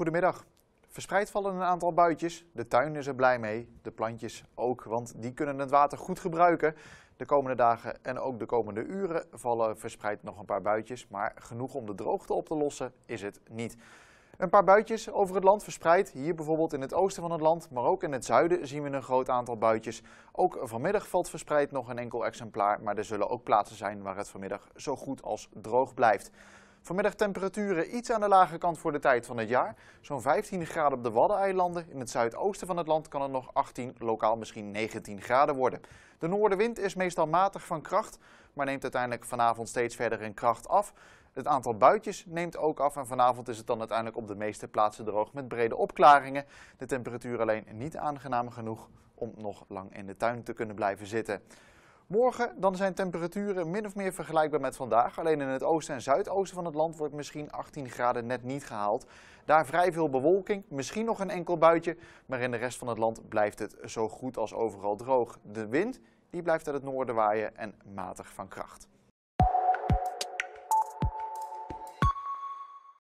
Goedemiddag. Verspreid vallen een aantal buitjes. De tuin is er blij mee, de plantjes ook, want die kunnen het water goed gebruiken. De komende dagen en ook de komende uren vallen verspreid nog een paar buitjes, maar genoeg om de droogte op te lossen is het niet. Een paar buitjes over het land verspreid, hier bijvoorbeeld in het oosten van het land, maar ook in het zuiden zien we een groot aantal buitjes. Ook vanmiddag valt verspreid nog een enkel exemplaar, maar er zullen ook plaatsen zijn waar het vanmiddag zo goed als droog blijft. Vanmiddag temperaturen iets aan de lage kant voor de tijd van het jaar. Zo'n 15 graden op de Waddeneilanden. In het zuidoosten van het land kan het nog 18, lokaal misschien 19 graden worden. De noordenwind is meestal matig van kracht, maar neemt uiteindelijk vanavond steeds verder in kracht af. Het aantal buitjes neemt ook af en vanavond is het dan uiteindelijk op de meeste plaatsen droog met brede opklaringen. De temperatuur alleen niet aangenaam genoeg om nog lang in de tuin te kunnen blijven zitten. Morgen dan zijn temperaturen min of meer vergelijkbaar met vandaag. Alleen in het oosten en zuidoosten van het land wordt misschien 18 graden net niet gehaald. Daar vrij veel bewolking, misschien nog een enkel buitje. Maar in de rest van het land blijft het zo goed als overal droog. De wind die blijft uit het noorden waaien en matig van kracht.